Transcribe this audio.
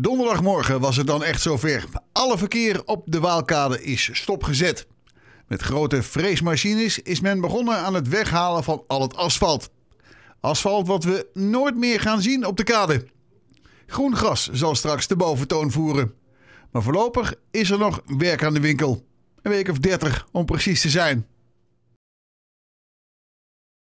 Donderdagmorgen was het dan echt zover. Alle verkeer op de Waalkade is stopgezet. Met grote freesmachines is men begonnen aan het weghalen van al het asfalt. Asfalt wat we nooit meer gaan zien op de kade. Groen gras zal straks de boventoon voeren. Maar voorlopig is er nog werk aan de winkel. Een week of dertig om precies te zijn.